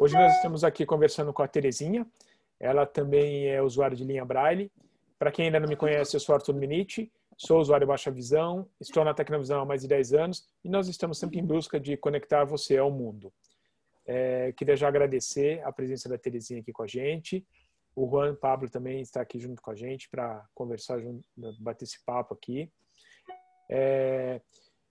Hoje nós estamos aqui conversando com a Terezinha, ela também é usuária de linha Braille. Para quem ainda não me conhece, eu sou Arthur Miniti, sou usuário baixa visão, estou na Tecnovisão há mais de 10 anos e nós estamos sempre em busca de conectar você ao mundo. É, queria já agradecer a presença da Terezinha aqui com a gente. O Juan Pablo também está aqui junto com a gente para conversar, junto, bater esse papo aqui. É,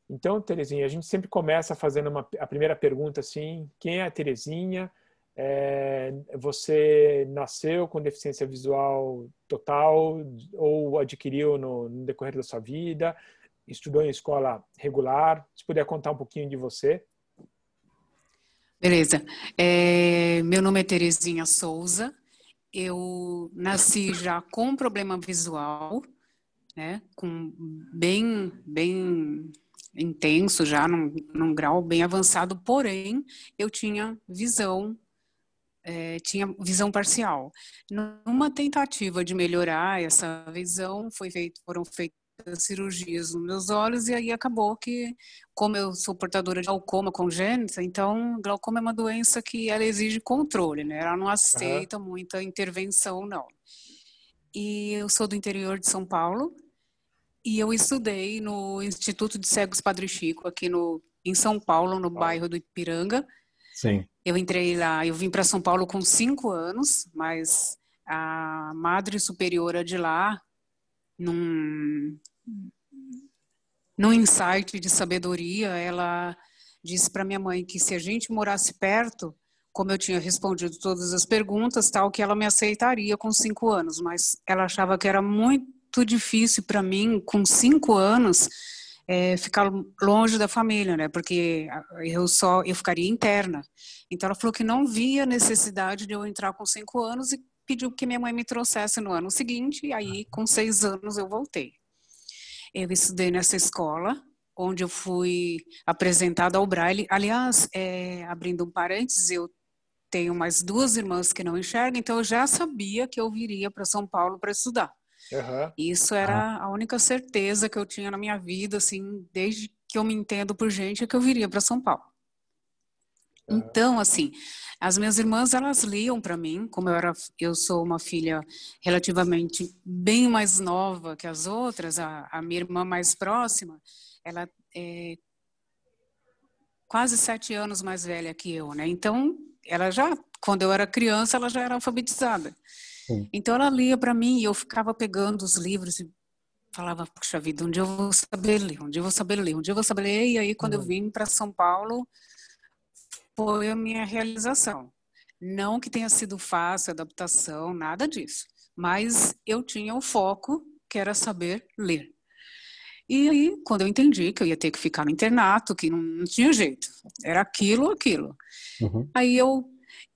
então, Terezinha, a gente sempre começa fazendo uma, a primeira pergunta assim: quem é a Terezinha? É, você nasceu com deficiência visual total ou adquiriu no, no, decorrer da sua vida? Estudou em escola regular? Se puder contar um pouquinho de você. Beleza. É, meu nome é Terezinha Souza. Eu nasci já com problema visual, né? Com bem, bem intenso, já num, num grau bem avançado, porém eu tinha visão é, tinha visão parcial. Numa tentativa de melhorar essa visão, feito, foram feitas cirurgias nos meus olhos e aí acabou que, como eu sou portadora de glaucoma congênita, então glaucoma é uma doença que ela exige controle, né? Ela não aceita uhum. muita intervenção, não. E eu sou do interior de São Paulo e eu estudei no Instituto de Cegos Padre Chico, aqui no, em São Paulo, no bairro do Ipiranga. Sim. Eu entrei lá, eu vim para São Paulo com cinco anos, mas a madre superiora de lá, num, num insight de sabedoria, ela disse para minha mãe que se a gente morasse perto, como eu tinha respondido todas as perguntas, tal, que ela me aceitaria com cinco anos, mas ela achava que era muito muito difícil para mim, com cinco anos, é, ficar longe da família, né? Porque ah, eu só eu ficaria interna. Então ela falou que não via necessidade de eu entrar com cinco anos e pediu que minha mãe me trouxesse no ano seguinte. E aí com seis anos eu voltei. Eu estudei nessa escola onde eu fui apresentada ao Braille. Aliás, é, abrindo um parênteses, eu tenho mais duas irmãs que não enxergam, então eu já sabia que eu viria para São Paulo para estudar. Uhum. Isso era ah. a única certeza que eu tinha na minha vida, assim, desde que eu me entendo por gente, é que eu viria para São Paulo. Uhum. Então, assim, as minhas irmãs, elas liam para mim, como eu era, eu sou uma filha relativamente bem mais nova que as outras, a, a minha irmã mais próxima, ela é quase sete anos mais velha que eu, né? Então, ela já, quando eu era criança, ela já era alfabetizada. Sim. Então ela lia para mim e eu ficava pegando os livros e falava, puxa vida, onde eu vou saber ler, onde eu vou saber ler, onde eu vou saber ler. E aí quando eu uhum. vim para São Paulo, foi a minha realização. Não que tenha sido fácil adaptação, nada disso, mas eu tinha o foco que era saber ler. E aí, quando eu entendi que eu ia ter que ficar no internato, que não, não tinha jeito, era aquilo, aquilo. Uhum. Aí eu,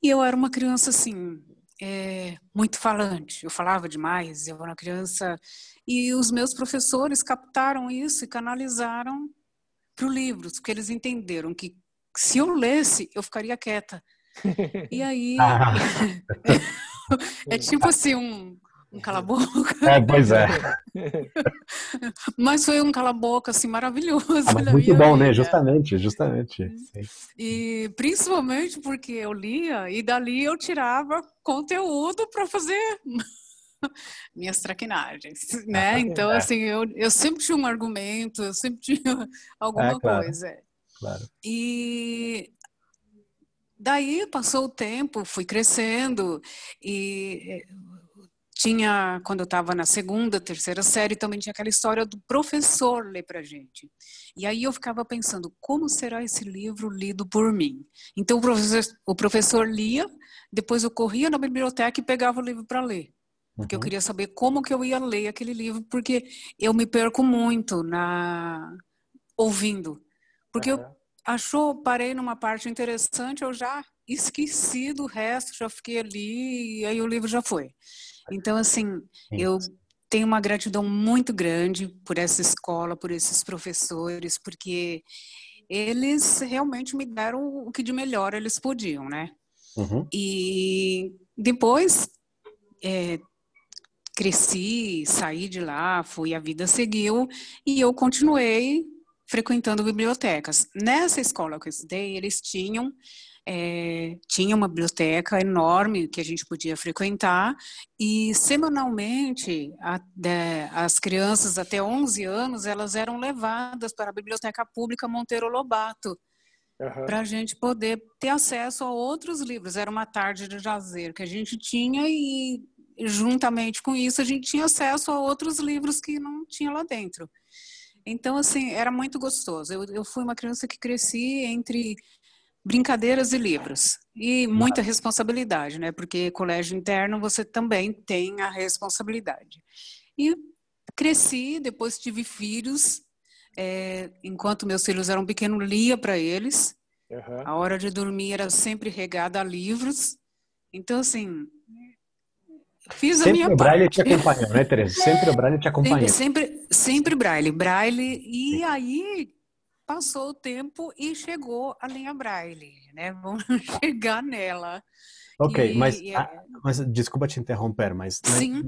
e eu era uma criança assim, é, muito falante. Eu falava demais, eu era criança. E os meus professores captaram isso e canalizaram para o livro, porque eles entenderam que se eu lesse, eu ficaria quieta. E aí. Ah. é tipo assim, um, um cala-boca. É, pois é. mas foi um cala-boca, assim, maravilhoso. Ah, muito bom, vida. né? Justamente, justamente. Sim. E principalmente porque eu lia e dali eu tirava conteúdo para fazer minhas traquinagens, ah, né? Ah, então, é. assim, eu, eu sempre tinha um argumento, eu sempre tinha alguma é, claro. coisa. Claro. E daí passou o tempo, fui crescendo e tinha, quando eu estava na segunda, terceira série, também tinha aquela história do professor ler para gente. E aí eu ficava pensando, como será esse livro lido por mim? Então o professor, o professor lia, depois eu corria na biblioteca e pegava o livro para ler. Porque uhum. eu queria saber como que eu ia ler aquele livro, porque eu me perco muito na ouvindo. Porque uhum. eu achou, parei numa parte interessante, eu já esqueci do resto, já fiquei ali e aí o livro já foi. Então, assim, Sim. eu tenho uma gratidão muito grande por essa escola, por esses professores, porque eles realmente me deram o que de melhor eles podiam, né? Uhum. E depois é, cresci, saí de lá, fui, a vida seguiu e eu continuei frequentando bibliotecas. Nessa escola que eu estudei, eles tinham é, tinha uma biblioteca enorme que a gente podia frequentar e semanalmente a, de, é, as crianças até 11 anos elas eram levadas para a biblioteca pública Monteiro Lobato uhum. para a gente poder ter acesso a outros livros era uma tarde de lazer que a gente tinha e juntamente com isso a gente tinha acesso a outros livros que não tinha lá dentro então, assim, era muito gostoso. Eu, eu fui uma criança que cresci entre brincadeiras e livros. E muita responsabilidade, né? Porque colégio interno você também tem a responsabilidade. E cresci, depois tive filhos. É, enquanto meus filhos eram pequenos, lia para eles. Uhum. A hora de dormir era sempre regada a livros. Então, assim, fiz sempre a minha o Braille parte. te acompanhou, né, Tereza? Sempre o Braille te acompanhou. Sempre, sempre, sempre Braille. Braille. E aí passou o tempo e chegou a linha Braille, né? Vamos chegar nela. Ok, e, mas, e é... mas desculpa te interromper, mas Sim.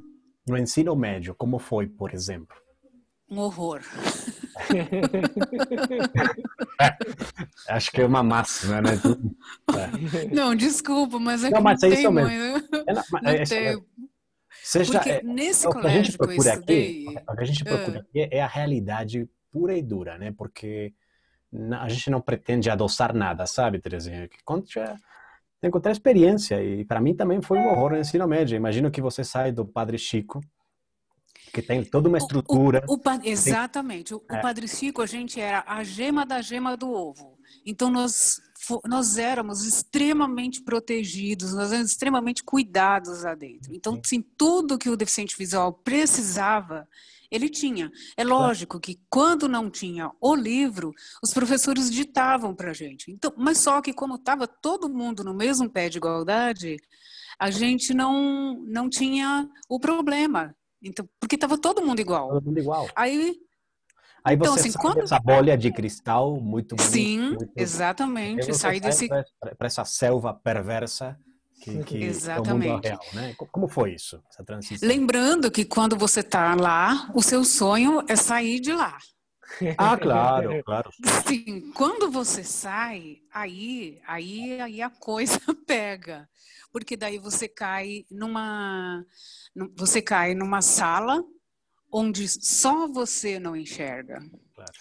No, ensino médio, como foi, por exemplo? Um horror. Acho que é uma máxima, né? É. Não, desculpa, mas é não, que é né? é, mas não é, é tem, Seja, Porque nesse o que a gente procura aqui, estudei... o que a gente procura aqui é a realidade pura e dura, né? Porque a gente não pretende adoçar nada, sabe, Terezinha? Que a é encontrar experiência. E para mim também foi um horror no ensino médio. Imagino que você sai do Padre Chico, que tem toda uma estrutura. O, o, o, exatamente. O, é. Padre Chico, a gente era a gema da gema do ovo. Então nós nós éramos extremamente protegidos, nós éramos extremamente cuidados lá dentro. Então, sim, tudo que o deficiente visual precisava, ele tinha. É lógico que quando não tinha o livro, os professores ditavam para a gente. Então, mas só que como estava todo mundo no mesmo pé de igualdade, a gente não não tinha o problema. Então, porque estava todo mundo igual. Todo mundo igual. Aí Aí então, você assim, sai quando... dessa bolha de cristal muito bonito, Sim, muito... exatamente. sai desse... Para essa selva perversa que, que Exatamente. É o mundo real, né? Como foi isso, essa transição? Lembrando que quando você está lá, o seu sonho é sair de lá. Ah, claro, claro. Sim, quando você sai, aí, aí, aí a coisa pega, porque daí você cai numa, você cai numa sala onde só você não enxerga. Claro.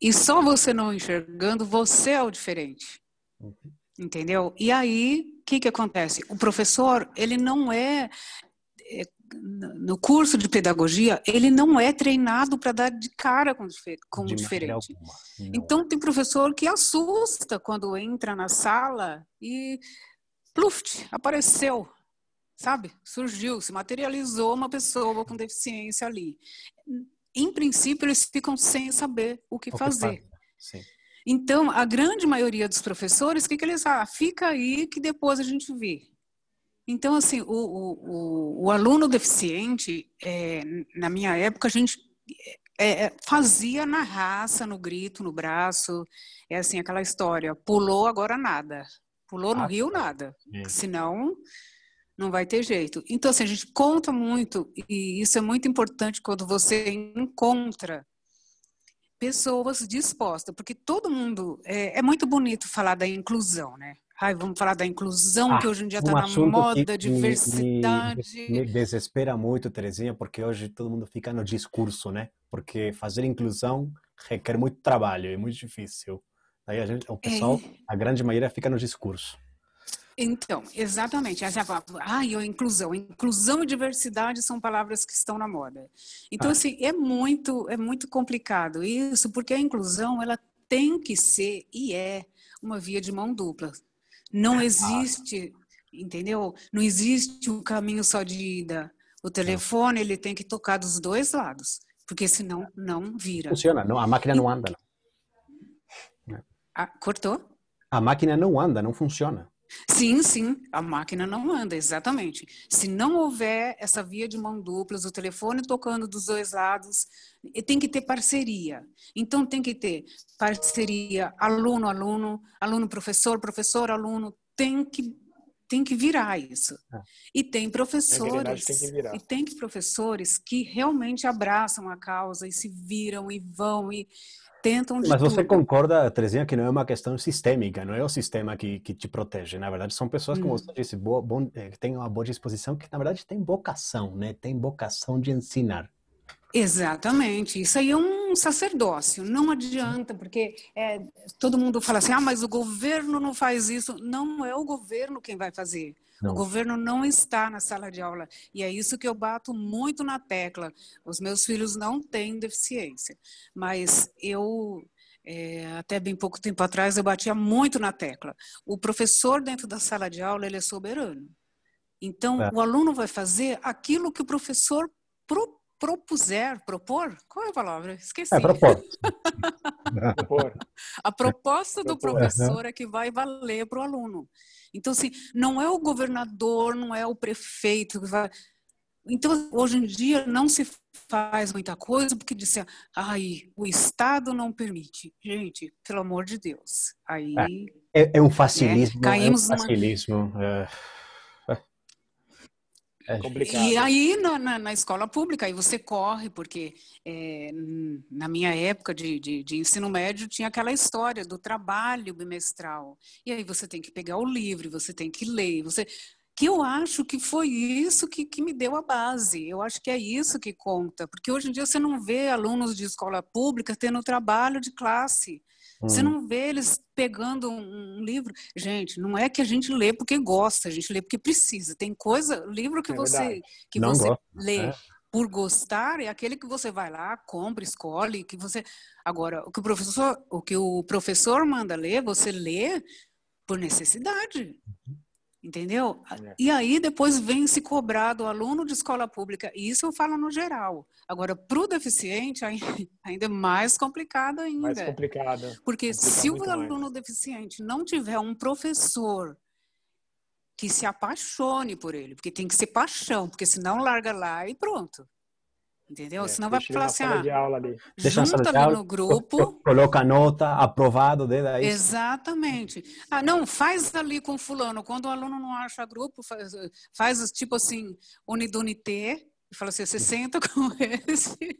E só você não enxergando, você é o diferente. Uhum. Entendeu? E aí, o que, que acontece? O professor, ele não é, é, no curso de pedagogia, ele não é treinado para dar de cara com, com de diferente. Então, tem professor que assusta quando entra na sala e, pluft, apareceu sabe? Surgiu, se materializou uma pessoa com deficiência ali. Em princípio, eles ficam sem saber o que fazer. Sim. Então, a grande maioria dos professores, o que, que eles ah, fica aí que depois a gente vê. Então, assim, o, o, o, o aluno deficiente, é, na minha época, a gente é, é fazia na raça, no grito, no braço, é assim, aquela história, pulou agora nada, pulou no ah, rio nada, senão não vai ter jeito. Então, assim, a gente conta muito, e isso é muito importante quando você encontra pessoas dispostas, porque todo mundo. É, é muito bonito falar da inclusão, né? Ai, vamos falar da inclusão, ah, que hoje em dia está um tá na moda, que, diversidade. Me, me, desespera muito, Terezinha, porque hoje todo mundo fica no discurso, né? Porque fazer inclusão requer muito trabalho, é muito difícil. aí a gente, o é, pessoal, é... a grande maioria fica no discurso. Então, exatamente. Essa palavra, ah, e a inclusão. Inclusão e diversidade são palavras que estão na moda. Então, ah. assim, é muito, é muito complicado isso, porque a inclusão, ela tem que ser e é uma via de mão dupla. Não ah. existe, entendeu? Não existe um caminho só de ida. O ah. telefone, ele tem que tocar dos dois lados, porque senão não vira. Funciona, não, a máquina não anda. Não. Ah, cortou? A máquina não anda, não funciona. Sim, sim, a máquina não anda, exatamente. Se não houver essa via de mão dupla, o telefone tocando dos dois lados, tem que ter parceria. Então tem que ter parceria aluno aluno, aluno professor, professor aluno, tem que tem que virar isso. É. E tem professores tem que e tem que professores que realmente abraçam a causa e se viram e vão e tentam de Mas você tudo. concorda, Terezinha, que não é uma questão sistêmica, não é o sistema que, que te protege. Na verdade, são pessoas, hum. como você disse, boa, bom, é, que têm uma boa disposição, que na verdade têm vocação, né? Tem vocação de ensinar. Exatamente. Isso aí é um sacerdócio. Não adianta, porque é, todo mundo fala assim: ah, mas o governo não faz isso. Não é o governo quem vai fazer. Não. O governo não está na sala de aula. E é isso que eu bato muito na tecla. Os meus filhos não têm deficiência. Mas eu é, até bem pouco tempo atrás, eu batia muito na tecla. O professor dentro da sala de aula, ele é soberano. Então, é. o aluno vai fazer aquilo que o professor propuser, propor? Qual é a palavra? Esqueci. É, propor. a proposta do professor é que vai valer para o aluno. Então, assim, não é o governador, não é o prefeito que vai. Então, hoje em dia, não se faz muita coisa porque disse, assim, ai, o Estado não permite. Gente, pelo amor de Deus. Aí. É, é um facilismo. Né? Caímos é um né, facilismo. É numa... É é é complicado. E aí, na, na, na, escola pública, aí você corre, porque é, na minha época de, de, de, ensino médio tinha aquela história do trabalho bimestral. E aí você tem que pegar o livro, você tem que ler, você que eu acho que foi isso que, que me deu a base. Eu acho que é isso que conta, porque hoje em dia você não vê alunos de escola pública tendo trabalho de classe. Você hum. não vê eles pegando um livro. Gente, não é que a gente lê porque gosta, a gente lê porque precisa. Tem coisa, livro que é você que você lê né? por gostar é aquele que você vai lá, compra, escolhe, que você Agora, o que o professor, o que o professor manda ler, você lê por necessidade. Uhum entendeu? É. E aí depois vem se cobrar do aluno de escola pública, e isso eu falo no geral. Agora, para o deficiente, ainda é mais complicado ainda. Mais complicado. Porque se o aluno mais. deficiente não tiver um professor que se apaixone por ele, porque tem que ser paixão, porque senão larga lá e pronto. Entendeu? É, Senão vai falar assim, ah, de aula ali. junta-me no grupo. Coloca a nota, aprovado, desde daí. É Exatamente. Ah, não, faz ali com fulano. Quando o aluno não acha grupo, faz, faz tipo assim, unidunité, e fala assim, você senta com esse.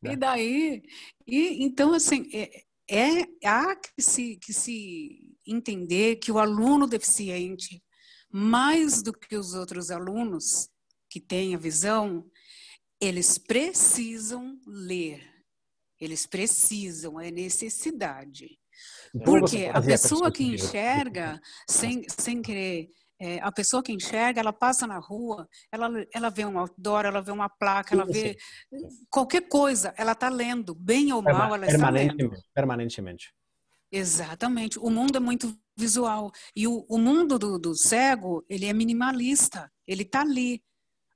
Não. E é. daí, e então assim, é, é há que se, que se entender que o aluno deficiente, mais do que os outros alunos que têm a visão, eles precisam ler. Eles precisam, é necessidade. Então, Porque a pessoa que enxerga, sem, sem querer, é, a pessoa que enxerga, ela passa na rua, ela, ela vê um outdoor, ela vê uma placa, ela vê qualquer coisa, ela está lendo, bem ou mal, ela está lendo. Permanentemente. Exatamente. O mundo é muito visual. E o, o mundo do, do cego, ele é minimalista. Ele está ali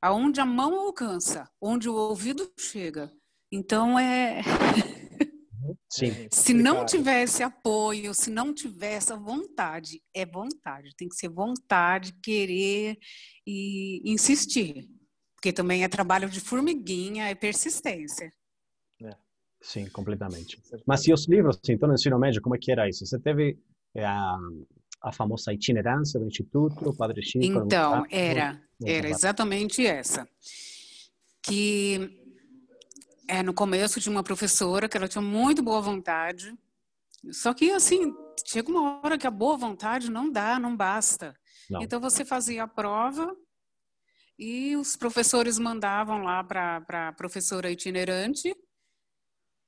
aonde a mão alcança, onde o ouvido chega. Então é Sim, se não tivesse apoio, se não tivesse vontade, é vontade, tem que ser vontade, querer e insistir. Porque também é trabalho de formiguinha, é persistência. É. Sim, completamente. Mas e os livros, assim, então, no ensino médio, como é que era isso? Você teve eh, a, a famosa itinerância do Instituto, Padre Chico? Então, um... era, era exatamente essa. Que é, no começo de uma professora que ela tinha muito boa vontade, só que assim, chega uma hora que a boa vontade não dá, não basta. Não. Então você fazia a prova e os professores mandavam lá para a professora itinerante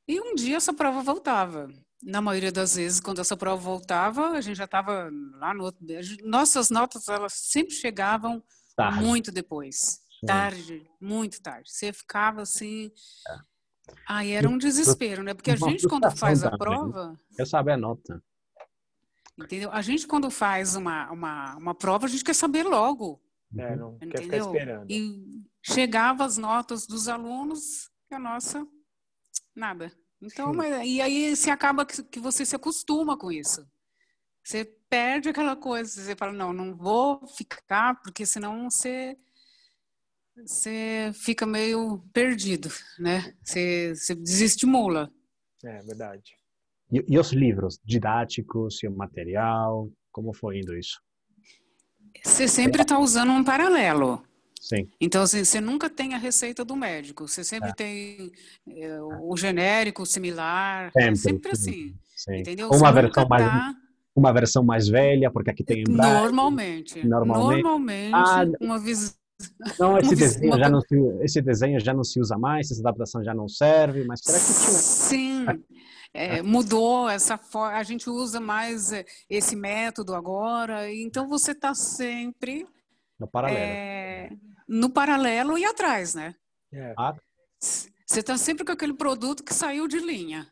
e um dia essa prova voltava na maioria das vezes, quando essa prova voltava, a gente já estava lá no outro. Nossas notas, elas sempre chegavam tarde. muito depois. Sim. Tarde, muito tarde. Você ficava assim. É. Aí era um desespero, né? Porque a gente, quando faz a prova. Eu saber a nota. Entendeu? A gente, quando faz uma, uma, uma prova, a gente quer saber logo. Uhum. É, não entendeu? quer ficar esperando. E chegava as notas dos alunos e a nossa, nada. Então, mas, e aí se assim, acaba que, que você se acostuma com isso. Você perde aquela coisa, você fala, não, não vou ficar, porque senão você, você fica meio perdido, né? Você, você desestimula. É verdade. E, e, os livros didáticos e o material, como foi indo isso? Você sempre está usando um paralelo. Sim. Então, assim, você nunca tem a receita do médico, você sempre é. tem é, o genérico similar, é sempre, é sempre assim. Sim. Entendeu? Uma você versão mais. Tá... Uma versão mais velha, porque aqui tem Normalmente. Normalmente. normalmente ah, uma visão. Não, esse desenho, já não se, esse desenho já não se usa mais, essa adaptação já não serve, mas será que tinha? Sim, é, é, é. mudou essa forma, a gente usa mais eh, esse método agora, então você está sempre... No paralelo. É, no paralelo e atrás, né? É. Você está sempre com aquele produto que saiu de linha.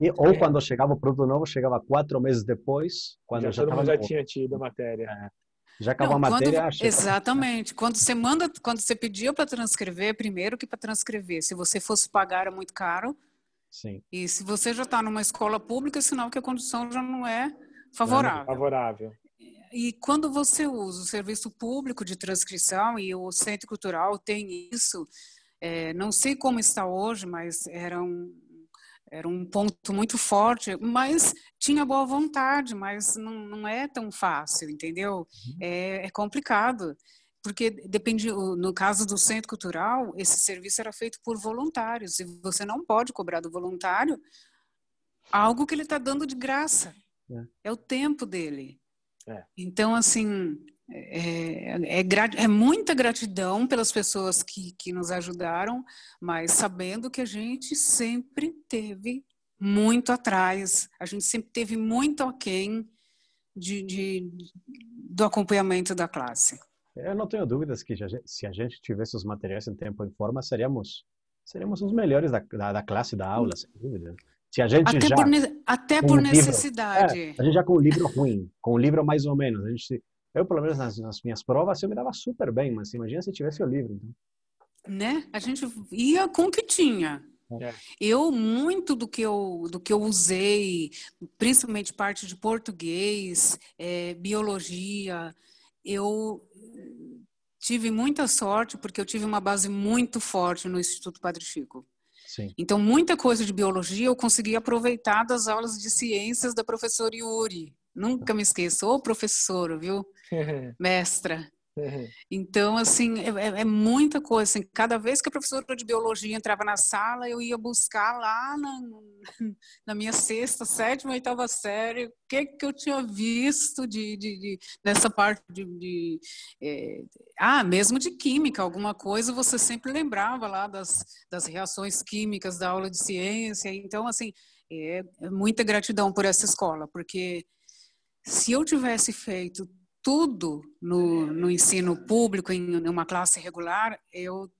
E, ou é. quando chegava o produto novo, chegava quatro meses depois, quando já, já, tava já tinha tido a matéria. É. Já acabou Não, a matéria. Quando, exatamente. Quando você manda, quando você pediu para transcrever, primeiro que para transcrever. Se você fosse pagar era muito caro. Sim. E se você já está numa escola pública, é sinal que a condição já não é favorável. Não, favorável. E quando você usa o serviço público de transcrição, e o Centro Cultural tem isso, é, não sei como está hoje, mas era um, era um ponto muito forte, mas tinha boa vontade, mas não, não é tão fácil, entendeu? Uhum. É, é complicado, porque depende, no caso do Centro Cultural, esse serviço era feito por voluntários, e você não pode cobrar do voluntário algo que ele está dando de graça. É. é o tempo dele. É. Então, assim, é, é, é, é, muita gratidão pelas pessoas que, que nos ajudaram, mas sabendo que a gente sempre teve muito atrás, a gente sempre teve muito aquém de, de, do acompanhamento da classe. Eu não tenho dúvidas que se a gente tivesse os materiais em tempo e forma, seríamos, seríamos os melhores da, da, da classe da aula, sem dúvida. Se a gente até já, por, até por necessidade. Livro, é, a gente já com o livro ruim, com o livro mais ou menos. A gente, eu, pelo menos nas, nas minhas provas, eu me dava super bem, mas imagina se tivesse o livro. Então. Né? A gente ia com o que tinha. É. Eu, muito do que eu, do que eu usei, principalmente parte de português, é, biologia, eu tive muita sorte porque eu tive uma base muito forte no Instituto Padre Chico. Então, muita coisa de biologia eu consegui aproveitar das aulas de ciências da professora Yuri. Nunca me esqueço. Ô, professora, viu? Mestra. Uhum. Então, assim, é, é, é, muita coisa. Assim, cada vez que a professora de biologia entrava na sala, eu ia buscar lá na, na minha sexta, sétima, oitava série, o que, que eu tinha visto de, de, de dessa parte de. de é, ah, mesmo de química, alguma coisa você sempre lembrava lá das, das reações químicas da aula de ciência. Então, assim, é, é muita gratidão por essa escola, porque se eu tivesse feito tudo no, no ensino público, em uma classe regular, eu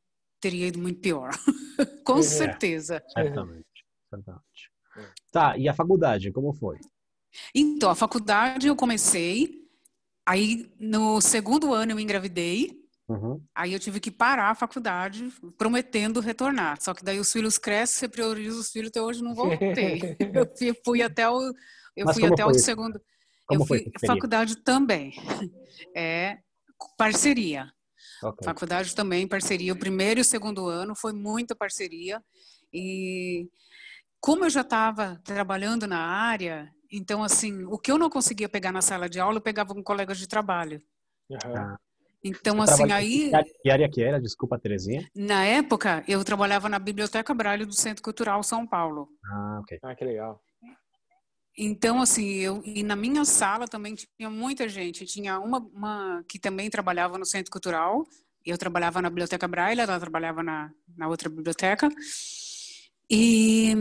teria ido muito pior. Com é, certeza. Certamente, certamente. Tá, e a faculdade, como foi? Então, a faculdade eu comecei, aí no segundo ano eu engravidei, uhum. aí eu tive que parar a faculdade, prometendo retornar. Só que daí os filhos crescem, você prioriza os filhos, até hoje não voltei. eu fui até o, eu fui até o isso? segundo... Como eu fui faculdade também. É parceria. Okay. Faculdade também parceria. O primeiro e o segundo ano foi muita parceria e como eu já estava trabalhando na área, então assim, o que eu não conseguia pegar na sala de aula, eu pegava com colegas de trabalho. Uhum. Então, assim, aí. Que área que era? Desculpa, Terezinha. Na época, eu trabalhava na Biblioteca Braille do Centro Cultural São Paulo. Ah, ok. Ah, que legal. Então, assim, eu, e na minha sala também tinha muita gente. Tinha uma, uma que também trabalhava no Centro Cultural, eu trabalhava na Biblioteca Braille, ela trabalhava na, na outra biblioteca. E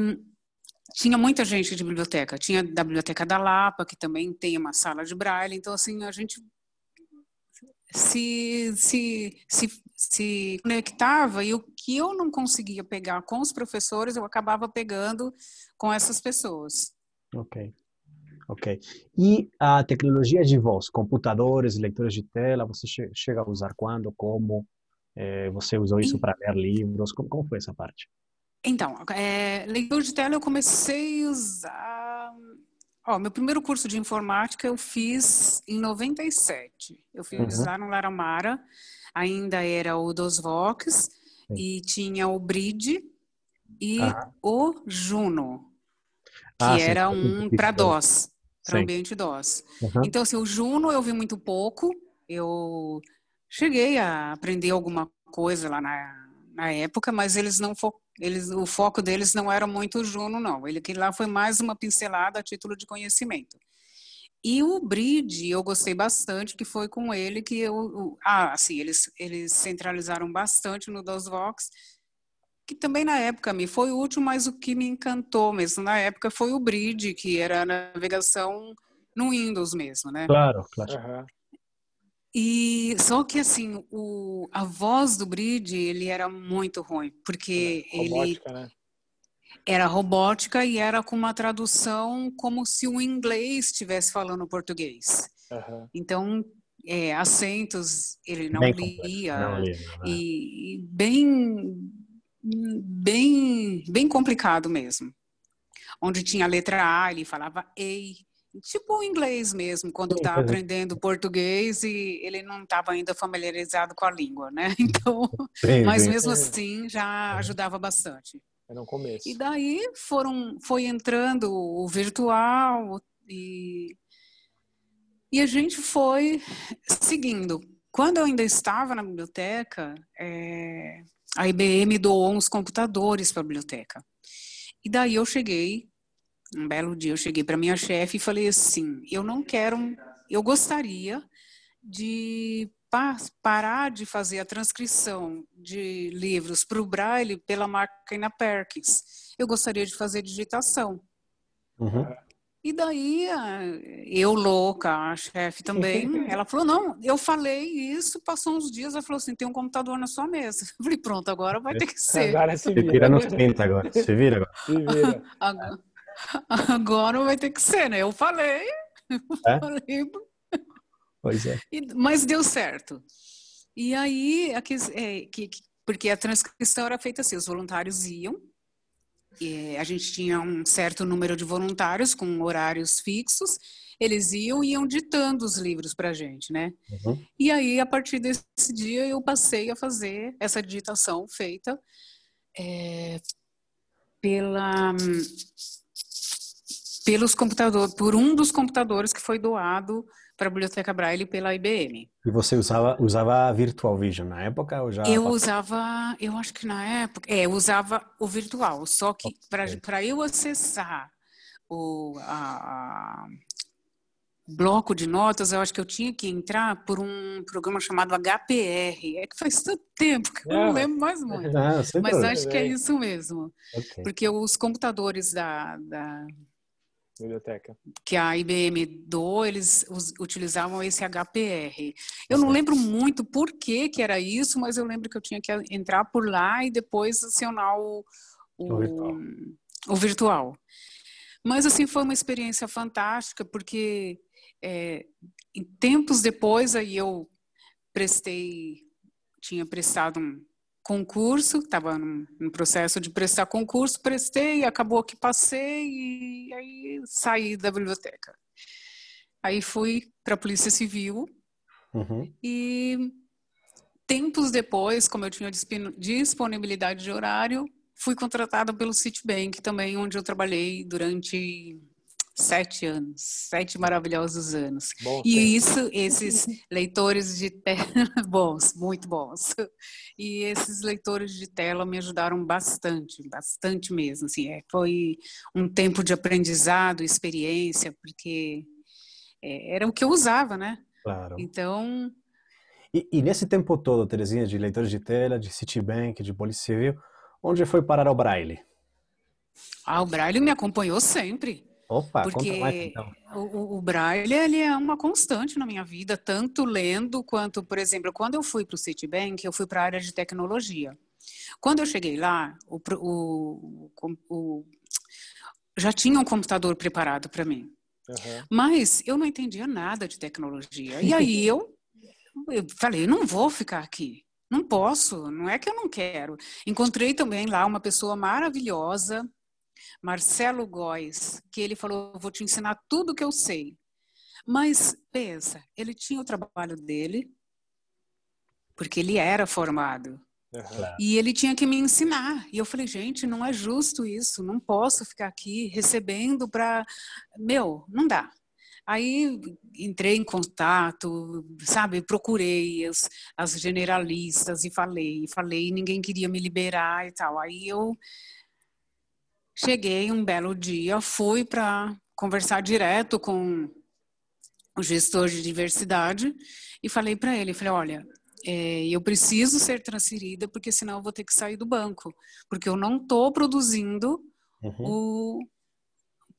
tinha muita gente de biblioteca. Tinha da Biblioteca da Lapa, que também tem uma sala de Braille. Então, assim, a gente se, se, se, se conectava e o que eu não conseguia pegar com os professores, eu acabava pegando com essas pessoas. Ok. Ok. E a tecnologia de voz, computadores, leitores de tela, você che chega a usar quando, como? É, você usou isso para ler livros? Como, como, foi essa parte? Então, é, leitor de tela eu comecei a usar. Ó, meu primeiro curso de informática eu fiz em 97. Eu fiz uhum. lá no Laramara, ainda era o DOSVOX, e tinha o Bridge e uhum. o Juno ah, que sim, era um para DOS, para ambiente DOS. Uhum. Então, assim, o Juno eu vi muito pouco, eu cheguei a aprender alguma coisa lá na, na época, mas eles não fo eles, o foco deles não era muito o Juno, não. Ele que lá foi mais uma pincelada a título de conhecimento. E o Bridge eu gostei bastante, que foi com ele que eu. Ah, assim, eles, eles centralizaram bastante no DOSVox que também na época me foi útil, mas o que me encantou mesmo na época foi o Bridge, que era a navegação no Windows mesmo, né? Claro, claro. Uhum. E só que assim, o, a voz do Bridge, ele era muito ruim, porque é, robótica, ele né? era robótica e era com uma tradução como se o inglês estivesse falando português. Uhum. Então é, acentos ele não lia, não, não, né? E, e bem bem, bem complicado mesmo. Onde tinha a letra A, ele falava ei, tipo o inglês mesmo, quando está é. aprendendo português e ele não estava ainda familiarizado com a língua, né? Então, sim, mas sim. mesmo assim já ajudava bastante. Era um começo. E daí foram, foi entrando o virtual e, e a gente foi seguindo. Quando eu ainda estava na biblioteca, é, a IBM doou uns computadores para a biblioteca. E daí eu cheguei, um belo dia eu cheguei para minha chefe e falei assim: eu não quero, eu gostaria de pa parar de fazer a transcrição de livros para o Braille pela máquina Perkins. Eu gostaria de fazer digitação. Uhum. E daí, eh, eu louca, a chefe também, ela falou, não, eu falei isso, passou uns dias, ela falou assim, tem um computador na sua mesa. Eu falei, pronto, agora vai ter que ser. Agora se vira. Se vira nos 30 agora, se vira agora. Se vira. Agora, agora vai ter que ser, né? Eu falei, eu é? falei. Pois é. E, mas deu certo. E aí, aqui, é, eh, que, porque a transcrição era feita assim, os voluntários iam, a gente tinha um certo número de voluntários com horários fixos, eles iam e iam ditando os livros para a gente, né? Uhum. E aí, a partir desse dia, eu passei a fazer essa digitação feita é, pela, pelos computadores, por um dos computadores que foi doado para a Biblioteca Braille pela IBM. E você usava, usava Virtual Vision na época? Ou já... Eu usava, eu acho que na época, é, eu usava o virtual, só que okay. para eu acessar o a, a, bloco de notas, eu acho que eu tinha que entrar por um programa chamado HPR. É que faz tanto tempo que eu não ah. lembro mais muito. Não, ah, mas acho que é né? isso mesmo. Okay. Porque os computadores da, da biblioteca. Que a IBM do, eles utilizavam esse HPR. Eu não lembro muito por que que era isso, mas eu lembro que eu tinha que entrar por lá e depois acionar o, o, o, virtual. o virtual. Mas assim foi uma experiência fantástica porque é, tempos depois aí eu prestei tinha prestado um, concurso, estava no processo de prestar concurso, prestei, acabou que passei e aí saí da biblioteca. Aí fui para a Polícia Civil uhum. e tempos depois, como eu tinha disponibilidade de horário, fui contratada pelo Citibank também, onde eu trabalhei durante sete anos, sete maravilhosos anos. Bom e tempo. isso, esses leitores de tela, bons, muito bons. E esses leitores de tela me ajudaram bastante, bastante mesmo. Assim, é, foi um tempo de aprendizado, experiência, porque é, era o que eu usava, né? Claro. Então. E, e nesse tempo todo, Terezinha, de leitores de tela, de Citibank, de Polícia Civil, onde foi parar o Braille? Ah, o Braille me acompanhou sempre. Opa, porque mais, então. o, o, Braille ele é uma constante na minha vida, tanto lendo quanto, por exemplo, quando eu fui para o Citibank, eu fui para a área de tecnologia. Quando eu cheguei lá, o, o, o já tinha um computador preparado para mim. Uhum. Mas eu não entendia nada de tecnologia. E aí eu, eu falei, não vou ficar aqui. Não posso, não é que eu não quero. Encontrei também lá uma pessoa maravilhosa, Marcelo Góes, que ele falou: vou te ensinar tudo que eu sei. Mas pensa, ele tinha o trabalho dele, porque ele era formado. Uhum. E ele tinha que me ensinar. E eu falei, gente, não é justo isso, não posso ficar aqui recebendo para. Meu, não dá. Aí entrei em contato, sabe, procurei as, as generalistas e falei, falei, ninguém queria me liberar e tal. Aí eu Cheguei um belo dia, fui para conversar direto com o gestor de diversidade e falei para ele, falei, olha, é, eu preciso ser transferida porque senão eu vou ter que sair do banco, porque eu não estou produzindo uhum. o,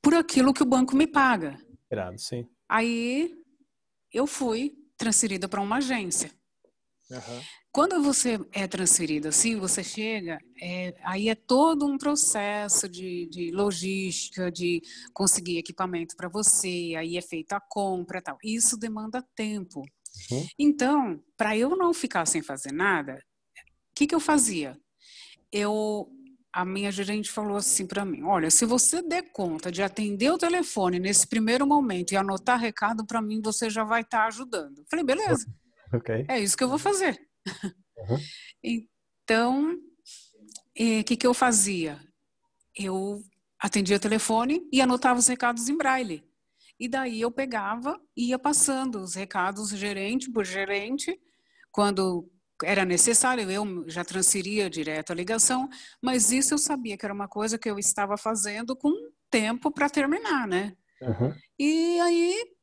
por aquilo que o banco me paga. Irado, sim. Aí eu fui transferida para uma agência. Uhum. Quando você é transferido assim, você chega, é, aí é todo um processo de, de logística, de conseguir equipamento para você, aí é feita a compra tal. Isso demanda tempo. Uhum. Então, para eu não ficar sem fazer nada, o que, que eu fazia? Eu a minha gerente falou assim para mim: Olha, se você der conta de atender o telefone nesse primeiro momento e anotar recado para mim, você já vai estar tá ajudando. Falei, beleza. Okay. É isso que eu vou fazer. Uhum. Então, o que, que eu fazia? Eu atendia o telefone e anotava os recados em braille. E daí eu pegava e ia passando os recados gerente por gerente, quando era necessário, eu já transferia direto a ligação, mas isso eu sabia que era uma coisa que eu estava fazendo com tempo para terminar, né? Uhum. E aí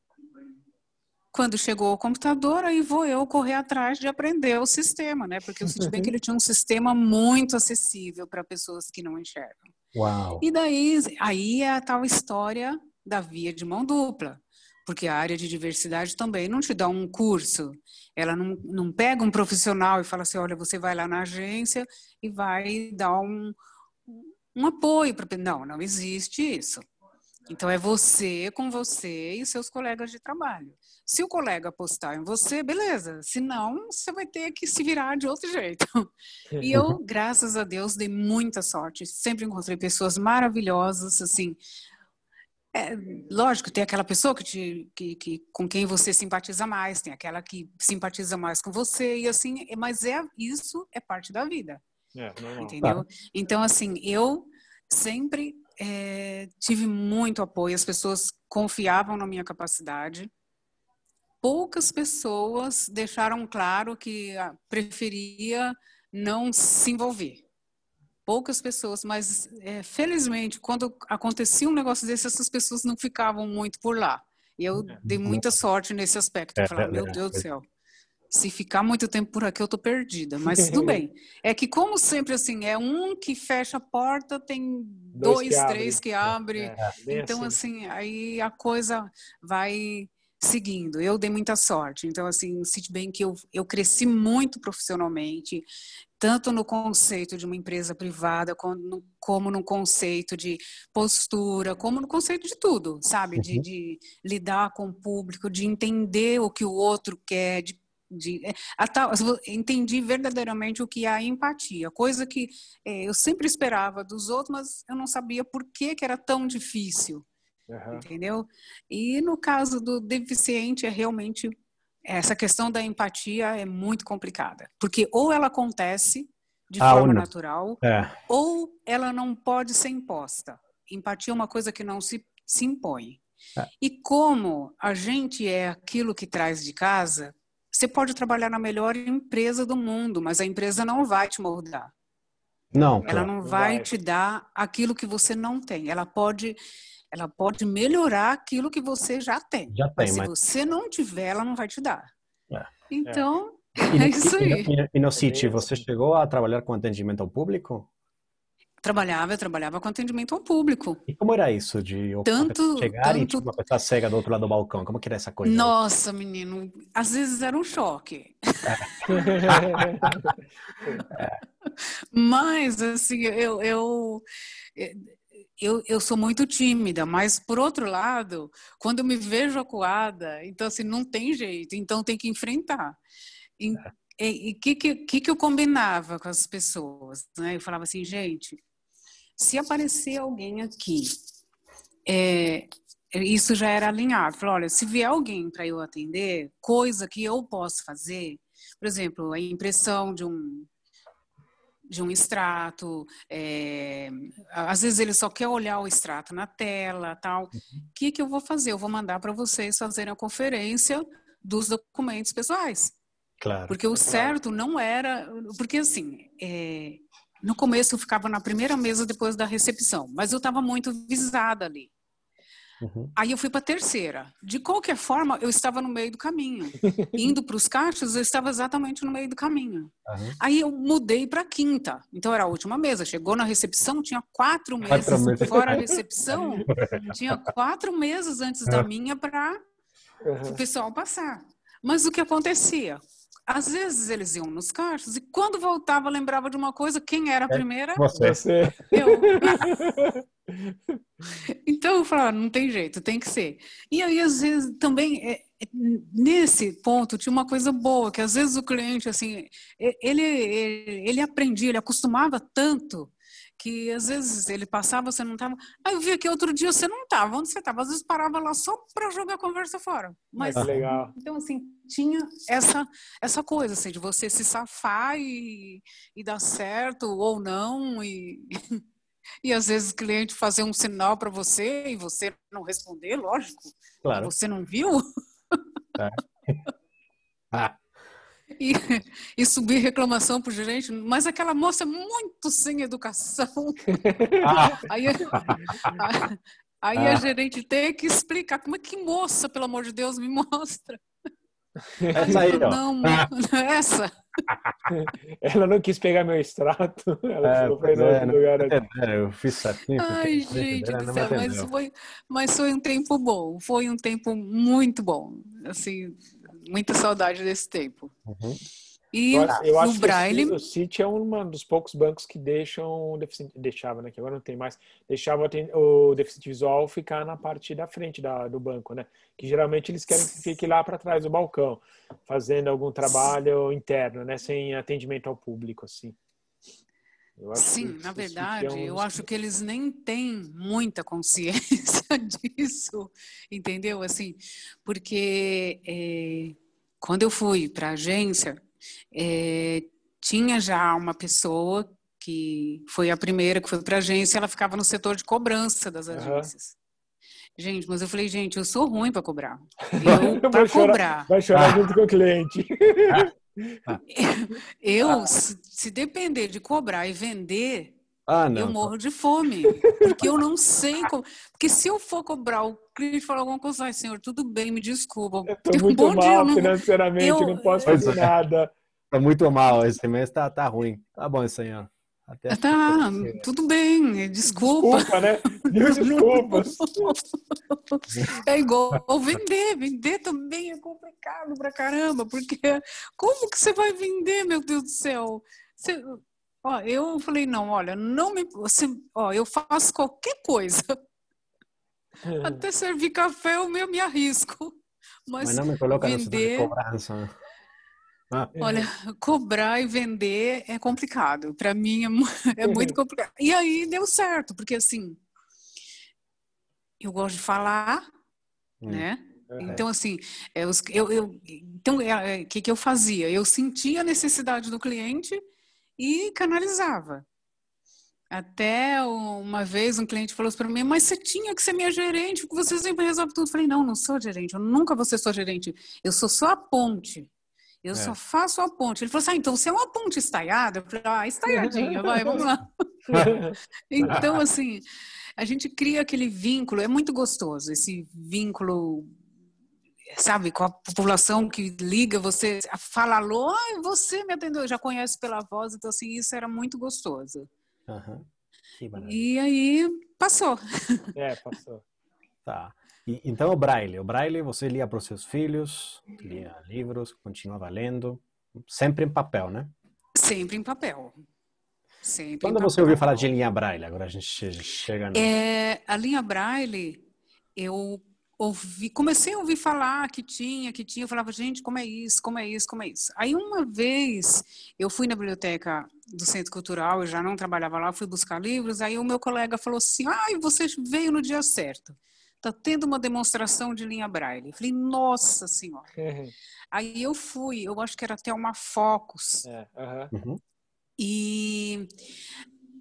quando chegou o computador, aí vou eu correr atrás de aprender o sistema, né? Porque o Citibank ele tinha um sistema muito acessível para pessoas que não enxergam. Uau. E daí, aí é a tal história da via de mão dupla, porque a área de diversidade também não te dá um curso. Ela não, não pega um profissional e fala assim, olha, você vai lá na agência e vai dar um, um apoio para não, não existe isso. Então é você com você e seus colegas de trabalho. Se o colega apostar em você, beleza. Se não, você vai ter que se virar de outro jeito. E eu, graças a Deus, dei muita sorte. Sempre encontrei pessoas maravilhosas, assim. É, lógico, tem aquela pessoa que, te, que, que, com quem você simpatiza mais, tem aquela que simpatiza mais com você, e assim, mas é isso é parte da vida. É, entendeu? Tá. Então, assim, eu sempre é, tive muito apoio, as pessoas confiavam na minha capacidade poucas pessoas deixaram claro que ah, preferia não se envolver. Poucas pessoas, mas é, felizmente, quando acontecia um negócio desse, essas pessoas não ficavam muito por lá. E eu é, dei muita sorte nesse aspecto. É, eu falei, é, meu Deus do céu, se ficar muito tempo por aqui, eu tô perdida. Mas tudo bem. É que, como sempre, assim, é um que fecha a porta, tem dois, dois que três abre. que abre. É, então, assim. assim, aí a coisa vai seguindo. Eu dei muita sorte. Então, assim, se bem que eu, eu cresci muito profissionalmente, tanto no conceito de uma empresa privada, como no, como no conceito de postura, como no conceito de tudo, sabe? De, uhum. de lidar com o público, de entender o que o outro quer, de de, é, tal, entendi verdadeiramente o que é a empatia, coisa que é, eu sempre esperava dos outros, mas eu não sabia por que, que era tão difícil. Uhum. Entendeu? E no caso do deficiente, é realmente essa questão da empatia é muito complicada, porque ou ela acontece de ah, forma natural, é. ou ela não pode ser imposta. Empatia é uma coisa que não se, se impõe. É. E como a gente é aquilo que traz de casa, você pode trabalhar na melhor empresa do mundo, mas a empresa não vai te moldar. Não. Ela não vai, vai. te dar aquilo que você não tem. Ela pode ela pode melhorar aquilo que você já tem. Já tem mas, se você não tiver, ela não vai te dar. É. Então, é. é isso aí. E, no City, você chegou a trabalhar com atendimento ao público? Trabalhava, eu trabalhava com atendimento ao público. E como era isso de tanto, chegar tanto... e uma pessoa cega do outro lado do balcão? Como que era essa coisa? Nossa, aí? menino, às vezes era um choque. É. é. Mas, assim, eu, eu eh, eu, eu sou muito tímida, mas por outro lado, quando eu me vejo acuada, então assim, não tem jeito, então tem que enfrentar. E o é. que, que, que eu combinava com as pessoas? Né? Eu falava assim, gente, se aparecer alguém aqui, é, isso já era alinhado. Falei, olha, se vier alguém para eu atender, coisa que eu posso fazer, por exemplo, a impressão de um de um extrato, é, às vezes ele só quer olhar o extrato na tela, tal. O uhum. que, que eu vou fazer? Eu vou mandar para vocês fazerem a conferência dos documentos pessoais. Claro. Porque o é certo não era, porque assim, é, no começo eu ficava na primeira mesa depois da recepção, mas eu estava muito visada ali. Uhum. Aí eu fui para a terceira. De qualquer forma, eu estava no meio do caminho. Indo para os caixas, eu estava exatamente no meio do caminho. Uhum. Aí eu mudei para a quinta. Então era a última mesa. Chegou na recepção, tinha quatro mesas quatro meses. fora a recepção. tinha quatro mesas antes uhum. da minha para o pessoal passar. Mas o que acontecia? às vezes eles iam nos caixas e quando voltava lembrava de uma coisa, quem era a é, primeira? Você. Eu. Então eu falava, não tem jeito, tem que ser. E aí, às vezes, também, é, é, nesse ponto, tinha uma coisa boa, que às vezes o cliente, assim, ele, ele, ele aprendia, ele acostumava tanto que às vezes ele passava, você não estava. Aí eu vi que outro dia você não estava, onde você estava? Às vezes parava lá só para jogar a conversa fora. Mas, ah, legal. Então, assim, tinha essa, essa coisa, assim, de você se safar e, e dar certo ou não. E... e às vezes o cliente fazer um sinal para você e você não responder, lógico. Claro. Você não viu? É. Ah. E, e, subir reclamação para o gerente, mas aquela moça é muito sem educação. Ah. Aí, a, aí ah. a gerente tem que explicar como é que moça, pelo amor de Deus, me mostra. Essa aí, não, ó. Ah. essa. ela não quis pegar meu extrato. Ela é, falou pra ir é, né? lugar. É, eu fiz certinho. Ai, gente do né? céu, mas foi, mas foi um tempo bom. Foi um tempo muito bom. Assim, muita saudade desse tempo. Uhum. E o eu Braille... o Citi é um dos poucos bancos que deixam deixava, né? Que agora não tem mais, deixava o deficiente visual ficar na parte da frente da, do banco, né? Que geralmente eles querem que fique lá para trás do balcão, fazendo algum trabalho interno, né? Sem atendimento ao público, assim. Sim, na é verdade, é um... eu acho que eles nem têm muita consciência disso, entendeu? Assim, porque é, quando eu fui para a agência, é, tinha já uma pessoa que foi a primeira que foi para agência, ela ficava no setor de cobrança das agências. Uhum. Gente, mas eu falei, gente, eu sou ruim para cobrar. Eu para cobrar. Vai chorar junto com o cliente. eu, se depender de cobrar e vender, ah, eu tá. morro de fome, porque eu não sei como. Porque se eu for cobrar o cliente falar alguma coisa, ai, senhor, tudo bem, me desculpa. Eu tô muito mal dia, financeiramente, eu... não posso fazer é. nada. Tá muito mal, esse mês tá, tá ruim. Tá bom, senhor. Até tá, tá tudo bem, desculpa. Desculpa, né? Desculpa. desculpas. É igual vender, vender também é complicado pra caramba, porque como que você vai vender, meu Deus do céu? Você Ó, eu falei, não, olha, não me. Você, assim, ó, eu faço qualquer coisa. É. Até servir café eu mesmo me arrisco. Mas, mas não me coloca vender... cobrança. Né? Ah. Olha, cobrar e vender é complicado. Para mim é, é muito complicado. E aí deu certo, porque assim, eu gosto de falar, hum. né? É. Então, assim, é eu, eu, então, o que, que eu fazia? Eu sentia a necessidade do cliente e canalizava. Até uma vez um cliente falou assim para mim, mas você tinha que ser minha gerente, porque você sempre resolve tudo. Eu falei, não, não sou gerente, eu nunca vou ser sua gerente, eu sou só a ponte. Eu é. só faço a ponte. Ele falou assim, ah, então você é uma ponte estaiada? Eu falei, ah, estaiadinha, vai, vamos lá. então, assim, a gente cria aquele vínculo, é muito gostoso esse vínculo sabe, com a população que liga, você fala alô, você me atendeu, já conhece pela voz, então assim, isso era muito gostoso. Uhum. E aí passou. É, passou. tá. E, então o Braille, o Braille você lia para os seus filhos, lia livros, continuava lendo, sempre em papel, né? Sempre em papel. Sempre Quando você papel. ouviu falar de linha Braille? Agora a gente chega no... É, a linha Braille, eu ouvi, comecei a ouvir falar que tinha, que tinha, eu falava, gente, como é isso, como é isso, como é isso. Aí uma vez eu fui na biblioteca do Centro Cultural, eu já não trabalhava lá, fui buscar livros, aí o meu colega falou assim, ai, ah, você veio no dia certo. Tá tendo uma demonstração de linha braille. Eu falei, nossa senhora. Uhum. Aí eu fui, eu acho que era até uma Focus. É, uhum. E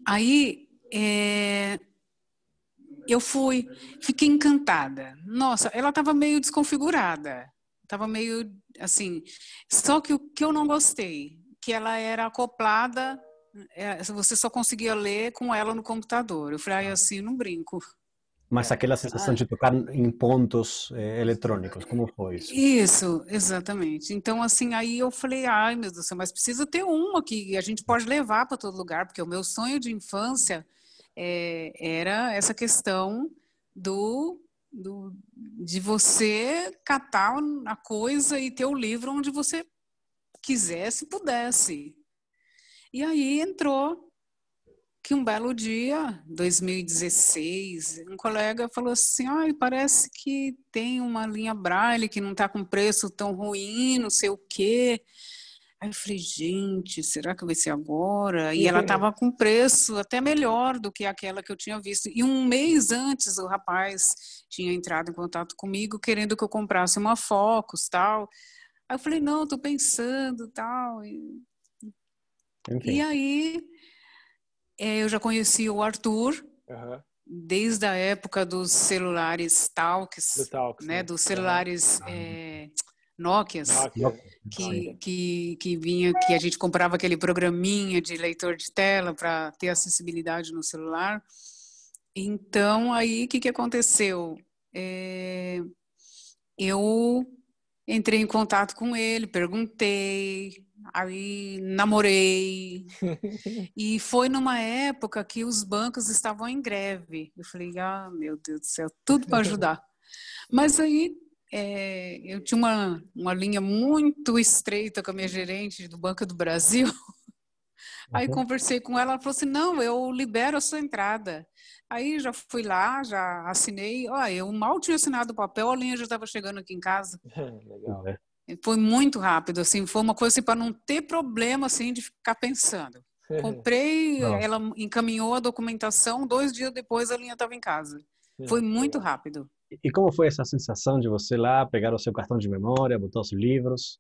aí, é, eu fui, fiquei encantada. Nossa, ela estava meio desconfigurada, estava meio assim. Só que o que eu não gostei, que ela era acoplada, é, você só conseguia ler com ela no computador. Eu falei, ah, assim, não brinco. Mas aquela sensação de tocar em pontos eh, eletrônicos, como foi isso? Isso, exatamente. Então, assim, aí eu falei, ai meu Deus do céu, mas precisa ter uma que a gente pode levar para todo lugar, porque o meu sonho de infância é, era essa questão do, do, de você catar a coisa e ter o livro onde você quisesse, pudesse. E aí entrou que um belo dia, 2016, um colega falou assim: "Ai, parece que tem uma linha Braille que não está com preço tão ruim, não sei o quê". Aí eu falei, gente, será que vai ser agora? E ela estava uhum. com preço até melhor do que aquela que eu tinha visto. E um mês antes, o rapaz tinha entrado em contato comigo querendo que eu comprasse uma Focus, tal. Aí eu falei, não, estou pensando, tal. E, e aí, é, eu já conheci o Arthur, uhum desde a época dos celulares Talks, do talks né? né? Dos celulares é, Nokias, Nokia. que, que, que vinha, que a gente comprava aquele programinha de leitor de tela para ter acessibilidade no celular. Então, aí, o que, que aconteceu? É, eu entrei em contato com ele, perguntei, aí namorei. e foi numa época que os bancos estavam em greve. Eu falei, ah, meu Deus do céu, tudo para ajudar. Mas aí é, eu tinha uma, uma linha muito estreita com a minha gerente do Banco do Brasil. Aí uhum. conversei com ela, ela falou assim: não, eu libero a sua entrada. Aí já fui lá, já assinei. Ó, eu mal tinha assinado o papel, a linha já estava chegando aqui em casa. Legal, né? Foi muito rápido, assim, foi uma coisa assim, para não ter problema assim de ficar pensando. Comprei, ela encaminhou a documentação, dois dias depois a linha estava em casa. Foi muito rápido. E como foi essa sensação de você lá pegar o seu cartão de memória, botar os livros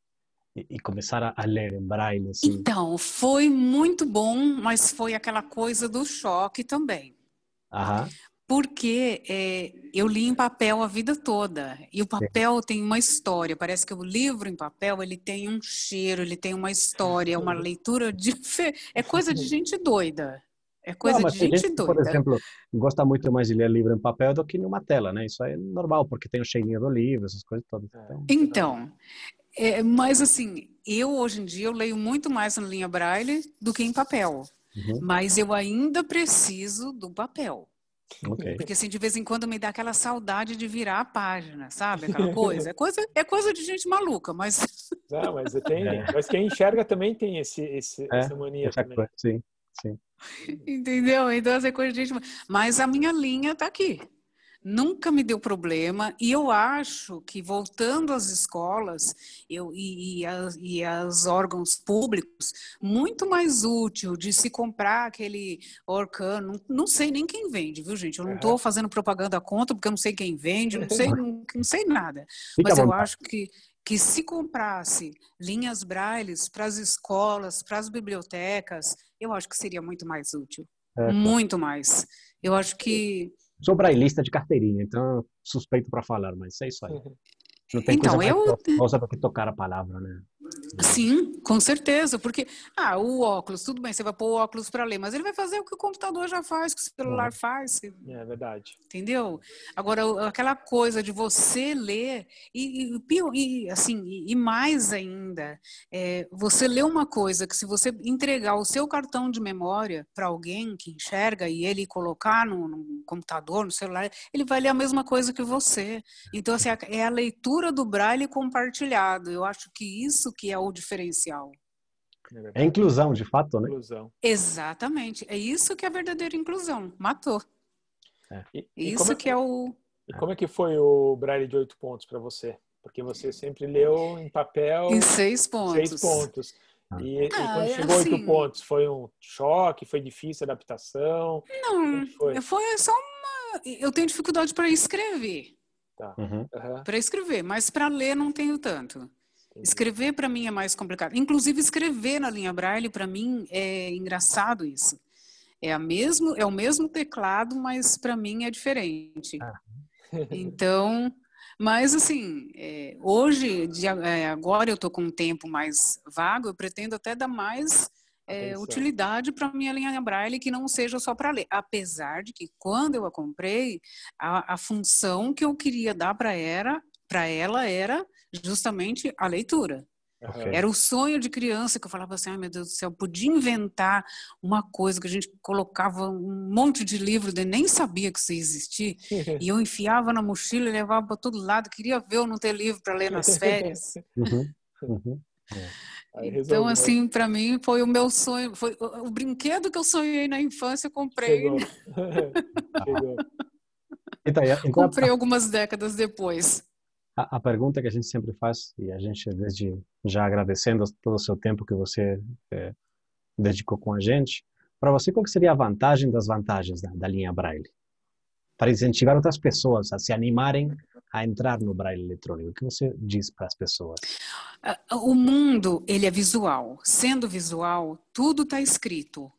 e, e começar a, a, ler em braille? Assim? Então, foi muito bom, mas foi aquela coisa do choque também. Aham. Porque é, eu li em papel a vida toda e o papel Sim. tem uma história. Parece que o livro em papel ele tem um cheiro, ele tem uma história, uma leitura de é coisa de gente doida. É coisa não, de gente, gente doida. Por exemplo, gosta muito mais de ler livro em papel do que em uma tela, né? Isso é normal, porque tem o cheirinho do livro, essas coisas todas. É, então, então é, mas assim, eu hoje em dia eu leio muito mais na linha braille do que em papel. Uhum. Mas eu ainda preciso do papel. Okay. Porque assim, de vez em quando me dá aquela saudade de virar a página, sabe? Aquela coisa. É coisa, é coisa de gente maluca, mas. Não, mas, tem, é. mas quem enxerga também tem esse, esse é, essa mania essa também. Coisa, sim. Sim. Entendeu? Então, essa coisa de... Mas a minha linha está aqui. Nunca me deu problema. E eu acho que, voltando às escolas eu, e, e, e aos órgãos públicos, muito mais útil de se comprar aquele Orcan. Não, não sei nem quem vende, viu, gente? Eu não estou é. fazendo propaganda contra, porque eu não sei quem vende, não sei, não, não sei nada. Mas eu acho que que se comprasse linhas brailes para as escolas, para as bibliotecas, eu acho que seria muito mais útil. É, muito mais. Eu acho que. Sou brailista de carteirinha, então suspeito para falar, mas é isso aí. Uhum. Não tem então, coisa eu... que tocar a palavra, né? Sim, com certeza, porque ah, o óculos, tudo bem, você vai pôr o óculos para ler, mas ele vai fazer o que o computador já faz, que o celular faz. É verdade. Entendeu? Agora, aquela coisa de você ler, e, e, e assim, e, e, mais ainda, é, você lê uma coisa que se você entregar o seu cartão de memória para alguém que enxerga e ele colocar no, no, computador, no celular, ele vai ler a mesma coisa que você. Então, assim, é a é leitura do braille compartilhado. Eu acho que isso que que é o diferencial. É inclusão, de fato, né? Inclusão. Exatamente. É isso que é a verdadeira inclusão. Matou. É. E, isso é que, que é o. E como é que foi o Braille de oito pontos para você? Porque você sempre leu em papel. Em seis pontos. Seis pontos. E, ah, e, quando ah, chegou assim, oito pontos, foi um choque? Foi difícil a adaptação? Não, é foi? foi? só uma. Eu tenho dificuldade para escrever. Tá. Uhum. Para escrever, mas para ler não tenho tanto. Escrever para mim é mais complicado. Inclusive escrever na linha Braille para mim é engraçado isso. É a mesmo é o mesmo teclado, mas para mim é diferente. Ah. então, mas assim, é, hoje de, é, agora eu estou com um tempo mais vago. Eu pretendo até dar mais é, utilidade para minha linha Braille que não seja só para ler. Apesar de que quando eu a comprei, a, a função que eu queria dar para era para ela era justamente a leitura. Okay. Era o sonho de criança que eu falava assim: ai meu Deus do céu, podia inventar uma coisa que a gente colocava um monte de livro, eu nem sabia que isso existir e eu enfiava na mochila e levava para todo lado, queria ver ou não ter livro para ler nas férias. Uhum. Uhum. É. Então, assim, para mim foi o meu sonho, foi o brinquedo que eu sonhei na infância, eu comprei. Chegou. Chegou. Tá então é comprei algumas décadas depois. A, a, pergunta que a gente sempre faz, e a gente desde já agradecendo todo o seu tempo que você é, dedicou com a gente, para você qual seria a vantagem das vantagens da, da, linha Braille? Para incentivar outras pessoas a se animarem a entrar no Braille eletrônico, o que você diz para as pessoas? O mundo, ele é visual. Sendo visual, tudo está escrito,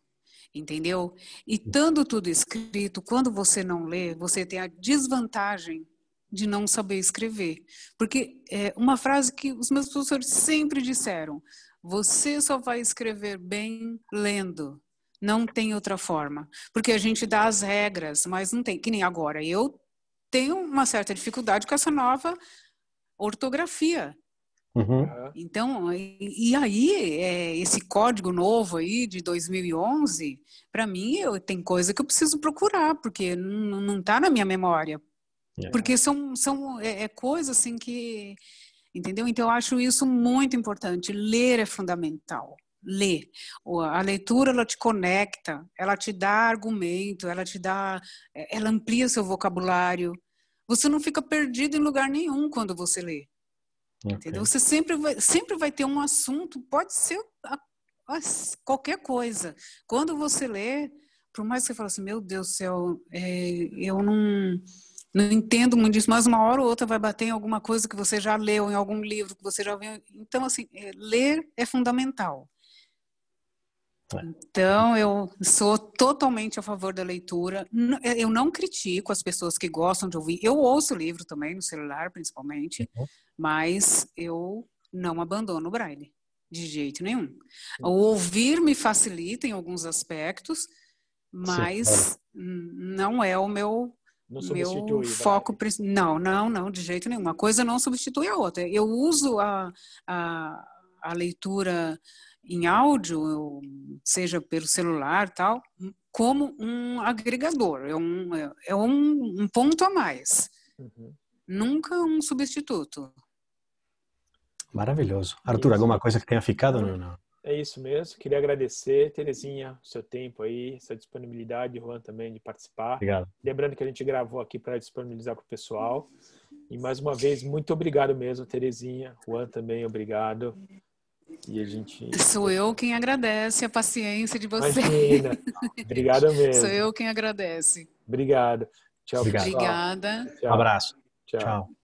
entendeu? E hum. tanto tudo escrito, quando você não lê, você tem a desvantagem de não saber escrever. Porque é uma frase que os meus professores sempre disseram: você só vai escrever bem lendo. Não tem outra forma. Porque a gente dá as regras, mas não tem. Que nem agora. Eu tenho uma certa dificuldade com essa nova ortografia. Uhum. Então, e, e aí, é, esse código novo aí de 2011, para mim, eu, tem coisa que eu preciso procurar, porque não está na minha memória. É. Porque são, são é, é coisa assim que. Entendeu? Então, eu acho isso muito importante. Ler é fundamental ler. A leitura ela te conecta, ela te dá argumento, ela te dá, é, ela amplia seu vocabulário. Você não fica perdido em lugar nenhum quando você lê. Okay. Entendeu? Você sempre vai, sempre vai ter um assunto, pode ser a, a, qualquer coisa. Quando você lê, por mais que você fale assim, meu Deus do céu, é, eu não não entendo muito disso, mas uma hora ou outra vai bater em alguma coisa que você já leu, em algum livro que você já viu. Então, assim, é, ler é fundamental. É. Então, eu sou totalmente a favor da leitura. É, eu não critico as pessoas que gostam de ouvir. Eu ouço livro também, no celular principalmente, uhum. mas eu não abandono o braille, de jeito nenhum. Uhum. O ouvir me facilita em alguns aspectos, mas Sim, não é o meu não substitui. Meu foco. Não, não, não, de jeito nenhum. Uma coisa não substitui a outra. Eu uso a, a, a leitura em áudio, seja pelo celular tal, como um agregador. É um, é, é um, um ponto a mais. Uhum. Nunca um substituto. Maravilhoso. Arthur, Isso. alguma coisa que tenha ficado? Hum. Não, não. É isso mesmo. Queria agradecer, Terezinha, o seu tempo aí, sua disponibilidade, Juan também, de participar. Obrigado. Lembrando que a gente gravou aqui para disponibilizar para o pessoal. E mais uma vez, muito obrigado mesmo, Terezinha. Juan também, obrigado. E a gente. Sou eu quem agradece a paciência de vocês. Imagina. Obrigado mesmo. Sou eu quem agradece. Obrigado. Tchau, obrigado. Pessoal. Obrigada. Tchau. Um abraço. Tchau. Tchau.